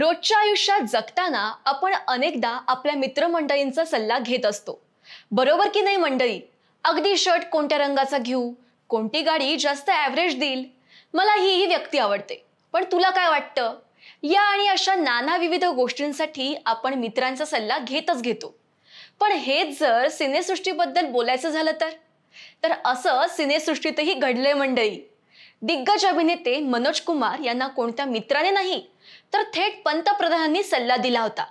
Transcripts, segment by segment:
रोजच्या आयुष्यात जगताना आपण अनेकदा आपल्या मित्रमंडळींचा सल्ला घेत असतो बरोबर की नाही मंडळी अगदी शर्ट कोणत्या रंगाचा घेऊ कोणती गाडी जास्त ॲव्हरेज देईल मला ही ही व्यक्ती आवडते पण तुला काय वाटतं या आणि अशा नाना विविध गोष्टींसाठी आपण मित्रांचा सल्ला घेतच घेतो पण हेच जर सिनेसृष्टीबद्दल बोलायचं झालं तर तर असं सिनेसृष्टीतही घडलंय मंडळी दिग्गज अभिनेते मनोज कुमार यांना कोणत्या मित्राने नाही तर थेट पंतप्रधानांनी सल्ला दिला होता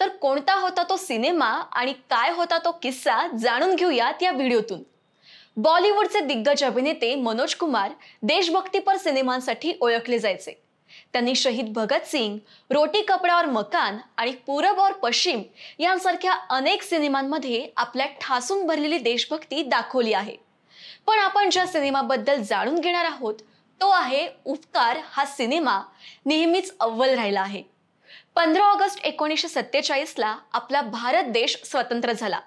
तर कोणता होता तो सिनेमा आणि काय होता तो किस्सा जाणून घेऊयात या व्हिडिओतून बॉलिवूडचे दिग्गज अभिनेते मनोज कुमार देशभक्तीपर सिनेमांसाठी ओळखले जायचे त्यांनी शहीद भगतसिंग रोटी कपड्यावर मकान आणि पूरब और पश्चिम यांसारख्या अनेक सिनेमांमध्ये आपल्या ठासून भरलेली देशभक्ती दाखवली आहे पण आपण ज्या सिनेमाबद्दल जाणून घेणार आहोत तो आहे उपकार हा सिनेमा नेहमीच अव्वल राहिला आहे पंधरा ऑगस्ट एकोणीसशे सत्तेचाळीसला आपला भारत देश स्वतंत्र झाला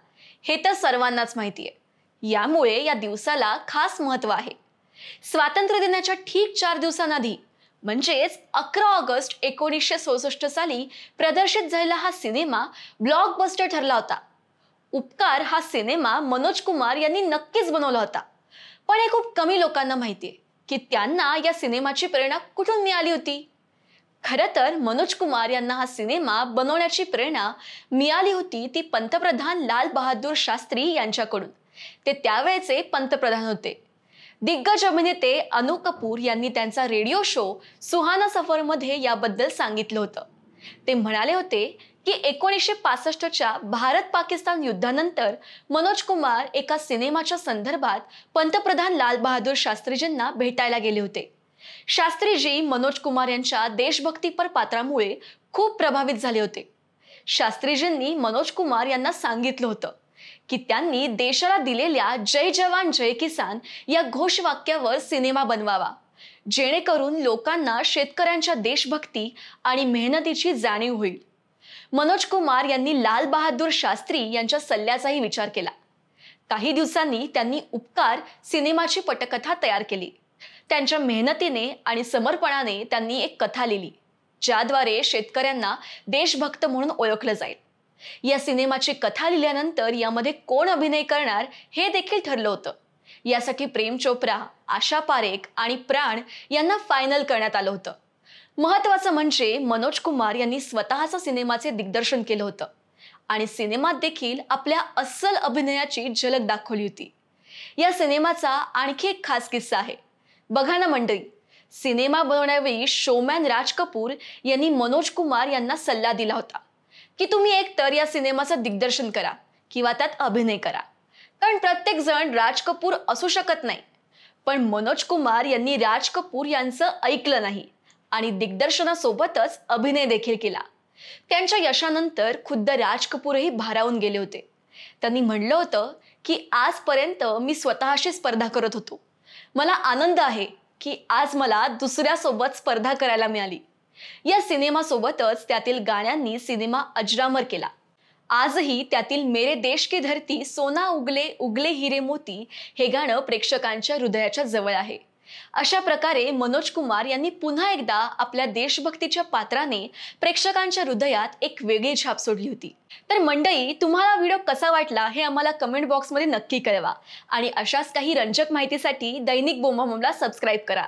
हे तर सर्वांनाच माहिती आहे यामुळे या दिवसाला खास महत्त्व आहे स्वातंत्र्य दिनाच्या ठीक चार दिवसांआधी म्हणजेच अकरा ऑगस्ट एकोणीसशे साली प्रदर्शित झालेला हा सिनेमा ब्लॉकबस्टर ठरला होता उपकार हा सिनेमा मनोज कुमार यांनी नक्कीच बनवला होता पण हे खूप कमी लोकांना माहिती आहे की त्यांना या सिनेमाची प्रेरणा कुठून मिळाली होती खरं तर मनोज कुमार यांना हा सिनेमा बनवण्याची प्रेरणा मिळाली होती ती पंतप्रधान लाल बहादूर शास्त्री यांच्याकडून ते त्यावेळेचे पंतप्रधान होते दिग्गज अभिनेते अनु कपूर यांनी त्यांचा रेडिओ शो सुहाना सफरमध्ये याबद्दल सांगितलं होतं ते म्हणाले होते की एकोणीसशे पासष्टच्या भारत पाकिस्तान युद्धानंतर मनोज कुमार एका सिनेमाच्या संदर्भात पंतप्रधान लालबहादूर शास्त्रीजींना भेटायला गेले होते शास्त्रीजी मनोज कुमार यांच्या देशभक्तीपर पात्रामुळे खूप प्रभावित झाले होते शास्त्रीजींनी मनोज कुमार यांना सांगितलं होतं की त्यांनी देशाला दिलेल्या जय जवान जय किसान या घोषवाक्यावर सिनेमा बनवावा जेणेकरून लोकांना शेतकऱ्यांच्या देशभक्ती आणि मेहनतीची जाणीव होईल मनोज कुमार यांनी लाल बहादूर शास्त्री यांच्या सल्ल्याचाही विचार केला काही दिवसांनी त्यांनी उपकार सिनेमाची पटकथा तयार केली त्यांच्या मेहनतीने आणि समर्पणाने त्यांनी एक कथा लिहिली ज्याद्वारे शेतकऱ्यांना देशभक्त म्हणून ओळखलं जाईल या सिनेमाची कथा लिहिल्यानंतर यामध्ये कोण अभिनय करणार हे देखील ठरलं होतं यासाठी प्रेम चोप्रा आशा पारेख आणि प्राण यांना फायनल करण्यात आलं होतं महत्वाचं म्हणजे मनोज कुमार यांनी स्वतःचं सिनेमाचे दिग्दर्शन केलं होतं आणि सिनेमात देखील आपल्या अस्सल अभिनयाची झलक दाखवली होती या सिनेमाचा आणखी एक खास किस्सा आहे बघा ना मंडळी सिनेमा बनवण्यावेळी शोमॅन राज कपूर यांनी मनोज कुमार यांना सल्ला दिला होता की तुम्ही एकतर या सिनेमाचं दिग्दर्शन करा किंवा त्यात अभिनय करा कारण प्रत्येक जण राज कपूर असू शकत नाही पण मनोज कुमार यांनी राज कपूर यांचं ऐकलं नाही आणि दिग्दर्शनासोबतच अभिनय देखील केला त्यांच्या यशानंतर खुद्द राज कपूरही भारावून गेले होते त्यांनी म्हणलं होतं की आजपर्यंत मी स्वतःशी स्पर्धा करत होतो मला आनंद आहे की आज मला दुसऱ्यासोबत स्पर्धा करायला मिळाली या सिनेमासोबतच त्यातील गाण्यांनी सिनेमा अजरामर केला आजही त्यातील मेरे देश की धरती सोना उगले उगले हिरे मोती हे गाणं प्रेक्षकांच्या हृदयाच्या जवळ आहे अशा प्रकारे मनोज कुमार यांनी पुन्हा एकदा आपल्या देशभक्तीच्या पात्राने प्रेक्षकांच्या हृदयात एक वेगळी छाप सोडली होती तर मंडळी तुम्हाला व्हिडिओ कसा वाटला हे आम्हाला कमेंट बॉक्समध्ये नक्की कळवा आणि अशाच काही रंजक माहितीसाठी दैनिक बोंबा सबस्क्राईब करा